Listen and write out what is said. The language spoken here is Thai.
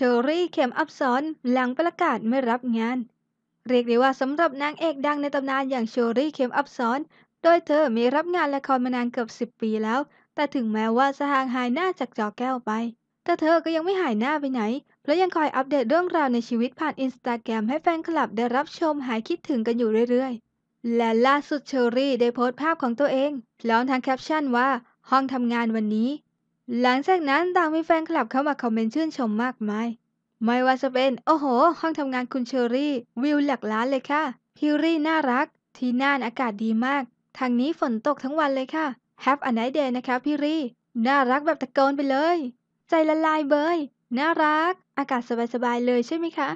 เชอรี่เข็มอับซอนหลังประกาศไม่รับงาน เรียกได้ว่าสำหรับนางเอกดังในตำนานอย่างเชอรี่เข็มอับซอนโดยเธอมีรับงานละครมานานเกือบ 10 ปีแล้ว แต่ถึงแม้ว่าจะห่างหายหน้าจากจอแก้วไป แต่เธอก็ยังไม่หายหน้าไปไหนและยังคอยอัปเดตเรื่องราวในชีวิตผ่านอินสตาแกรมให้แฟนคลับได้รับชมหายคิดถึงกันอยู่เรื่อย ๆ และล่าสุดเชอรี่ได้โพสต์ภาพของตัวเองพร้อมทางแคปชั่นว่า ห้องทำงานวันนี้หลังจากนั้นต่างมีแฟนคลับเข้ามาคอมเมนต์ชื่นชมมากมาย ไม่ว่าจะเป็น โอ้โห ห้องทำงานคุณเชอรี่ วิวหลักล้านเลยค่ะฮิรี่น่ารัก ที่น่านอากาศดีมาก ทางนี้ฝนตกทั้งวันเลยค่ะ Have a nice day นะคะพี่รี่ น่ารักแบบตะโกนไปเลย ใจละลายเบยน่ารัก อากาศสบาย ๆ เลยใช่ไหมคะ